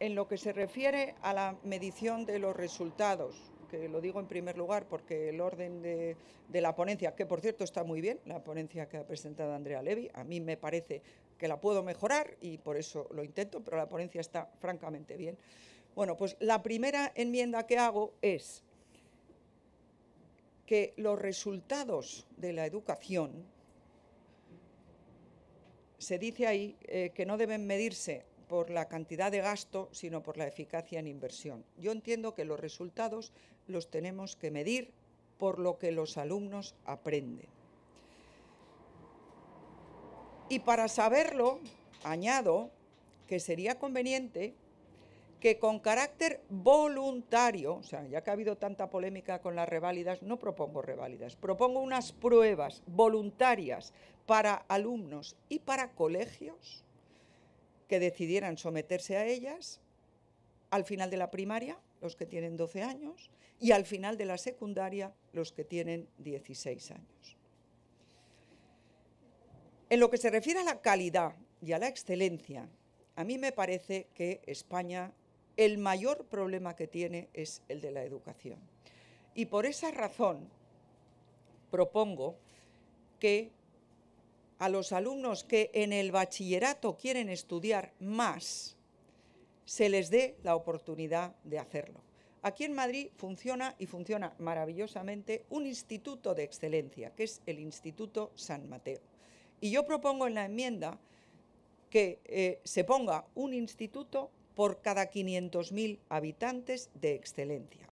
En lo que se refiere a la medición de los resultados, que lo digo en primer lugar porque el orden de, la ponencia, que por cierto está muy bien, la ponencia que ha presentado Andrea Levy, a mí me parece que la puedo mejorar y por eso lo intento, pero la ponencia está francamente bien. Bueno, pues la primera enmienda que hago es que los resultados de la educación, se dice ahí eh, que no deben medirse por la cantidad de gasto, sino por la eficacia en inversión. Yo entiendo que los resultados los tenemos que medir por lo que los alumnos aprenden. Y para saberlo, añado que sería conveniente que con carácter voluntario, o sea, ya que ha habido tanta polémica con las reválidas, no propongo reválidas, propongo unas pruebas voluntarias para alumnos y para colegios que decidieran someterse a ellas al final de la primaria, los que tienen 12 años, y al final de la secundaria, los que tienen 16 años. En lo que se refiere a la calidad y a la excelencia, a mí me parece que España el mayor problema que tiene es el de la educación. Y por esa razón propongo que a los alumnos que en el bachillerato quieren estudiar más, se les dé la oportunidad de hacerlo. Aquí en Madrid funciona y funciona maravillosamente un instituto de excelencia, que es el Instituto San Mateo. Y yo propongo en la enmienda que eh, se ponga un instituto por cada 500.000 habitantes de excelencia.